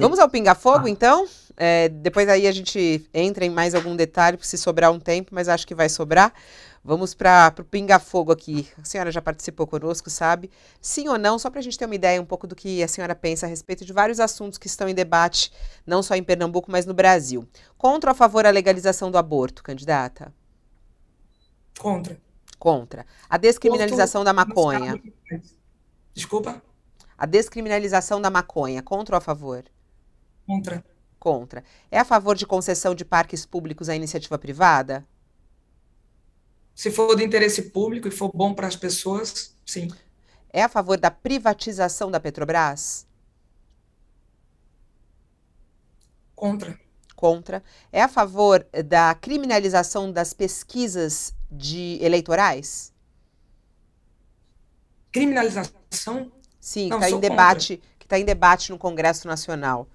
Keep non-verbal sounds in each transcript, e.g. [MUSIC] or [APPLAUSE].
Vamos ao pinga-fogo, ah. então? É, depois aí a gente entra em mais algum detalhe, se sobrar um tempo, mas acho que vai sobrar. Vamos para o pinga-fogo aqui. A senhora já participou conosco, sabe? Sim ou não, só para a gente ter uma ideia um pouco do que a senhora pensa a respeito de vários assuntos que estão em debate, não só em Pernambuco, mas no Brasil. Contra ou a favor da legalização do aborto, candidata? Contra. Contra. A descriminalização da maconha. Desculpa? A descriminalização da maconha, contra ou a favor? Contra. Contra. É a favor de concessão de parques públicos à iniciativa privada? Se for de interesse público e for bom para as pessoas, sim. É a favor da privatização da Petrobras? Contra. Contra. É a favor da criminalização das pesquisas de eleitorais? Criminalização? Sim, está em debate, que está em debate no Congresso Nacional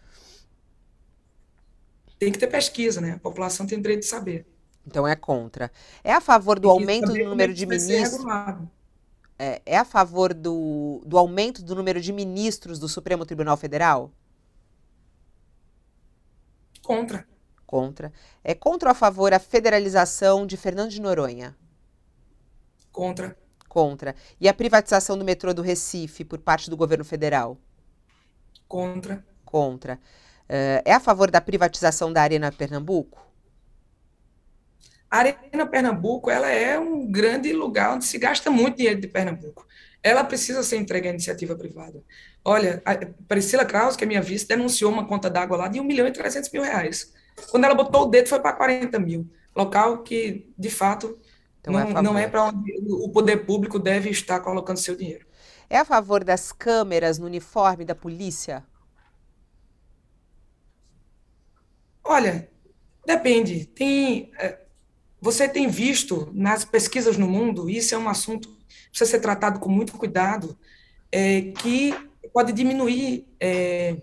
tem que ter pesquisa, né? A população tem direito de saber. Então é contra. É a favor do aumento do número de ministros? É, é, a favor do, do aumento do número de ministros do Supremo Tribunal Federal? Contra. Contra. É contra ou a favor a federalização de Fernando de Noronha? Contra. Contra. E a privatização do metrô do Recife por parte do governo federal? Contra. Contra. É, é a favor da privatização da Arena Pernambuco? A Arena Pernambuco ela é um grande lugar onde se gasta muito dinheiro de Pernambuco. Ela precisa ser entregue à iniciativa privada. Olha, a Priscila Kraus, que é minha vice, denunciou uma conta d'água lá de 1 milhão e 300 mil reais. Quando ela botou o dedo, foi para 40 mil. Local que, de fato, então é não, é não é para onde o poder público deve estar colocando seu dinheiro. É a favor das câmeras no uniforme da polícia? Olha, depende. Tem, é, você tem visto nas pesquisas no mundo, isso é um assunto que precisa ser tratado com muito cuidado, é, que pode diminuir é,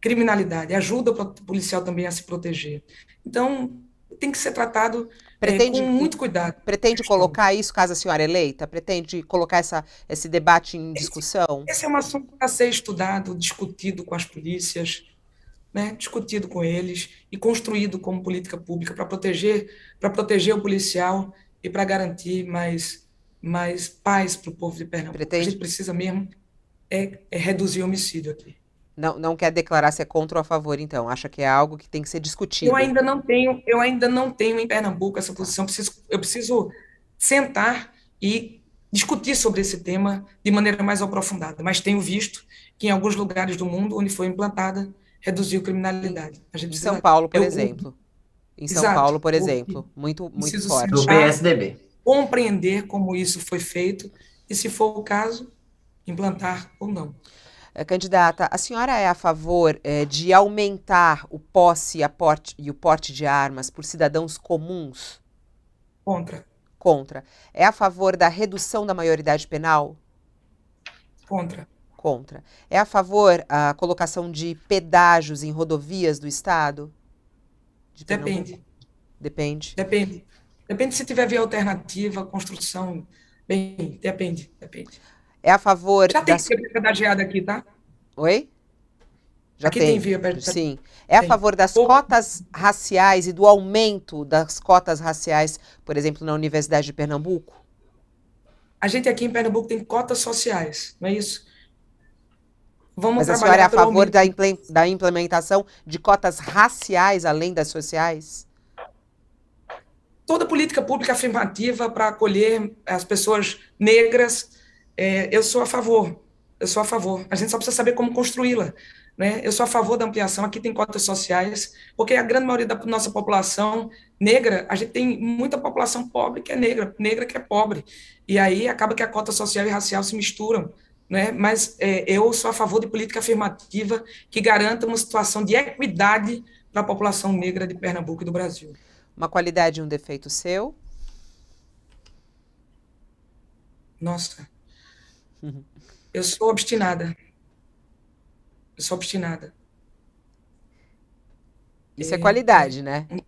criminalidade, ajuda o policial também a se proteger. Então, tem que ser tratado é, pretende, é, com muito cuidado. Pretende colocar isso, caso a senhora eleita? Pretende colocar essa, esse debate em discussão? Esse, esse é um assunto a ser estudado, discutido com as polícias, né, discutido com eles e construído como política pública para proteger, para proteger o policial e para garantir mais, mais paz para o povo de Pernambuco. Pretende? A gente precisa mesmo é, é reduzir o homicídio aqui. Não, não quer declarar se é contra ou a favor, então. Acha que é algo que tem que ser discutido. Eu ainda não tenho, eu ainda não tenho em Pernambuco essa posição. eu preciso, eu preciso sentar e discutir sobre esse tema de maneira mais aprofundada. Mas tenho visto que em alguns lugares do mundo onde foi implantada reduziu criminalidade. A gente em São Paulo, por eu, exemplo. Em São exato, Paulo, por exemplo. Muito, muito forte. Do PSDB. Compreender como isso foi feito e, se for o caso, implantar ou não. Eh, candidata, a senhora é a favor é, de aumentar o posse a porte, e o porte de armas por cidadãos comuns? Contra. Contra. É a favor da redução da maioridade penal? Contra contra. É a favor a colocação de pedágios em rodovias do Estado? De Depende. Depende. Depende. Depende se tiver via alternativa, construção. Bem, depende, depende. É a favor. Já tem que via pedagiada aqui, tá? Oi? Já aqui tem. tem via pedagiada. Sim. É a favor das Ou... cotas raciais e do aumento das cotas raciais, por exemplo, na Universidade de Pernambuco? A gente aqui em Pernambuco tem cotas sociais, não é isso? Vamos Mas a senhora é a favor da, da implementação de cotas raciais além das sociais? Toda política pública afirmativa para acolher as pessoas negras, é, eu sou a favor. Eu sou a favor. A gente só precisa saber como construí-la. Né? Eu sou a favor da ampliação. Aqui tem cotas sociais, porque a grande maioria da nossa população negra, a gente tem muita população pobre que é negra, negra que é pobre. E aí acaba que a cota social e racial se misturam né? mas é, eu sou a favor de política afirmativa que garanta uma situação de equidade para a população negra de Pernambuco e do Brasil. Uma qualidade e um defeito seu? Nossa. Uhum. Eu sou obstinada. Eu sou obstinada. Isso é, é qualidade, né? Um é,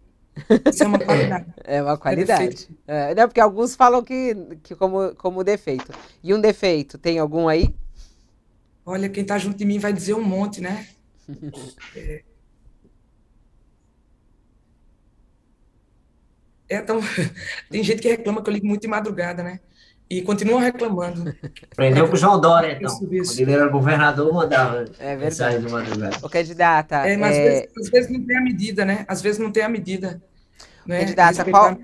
isso é uma qualidade. É, é uma qualidade. É, não, porque alguns falam que, que como, como defeito. E um defeito, tem algum aí? Olha, quem está junto de mim vai dizer um monte, né? [LAUGHS] é, é tão... [LAUGHS] tem gente que reclama que eu ligo muito de madrugada, né? E continuam reclamando. Prendeu com o João Dória, então. Quando ele era governador, mandava é verdade. de madrugada. O candidato... É, mas é... Às, vezes, às, vezes, não tem a medida, né? Às vezes não tem a medida. Né? Candidata, qual,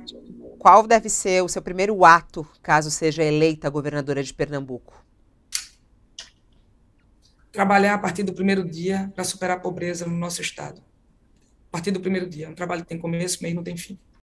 qual deve ser o seu primeiro ato caso seja eleita governadora de Pernambuco? Trabalhar a partir do primeiro dia para superar a pobreza no nosso estado. A partir do primeiro dia. É um trabalho que tem começo, meio e não tem fim.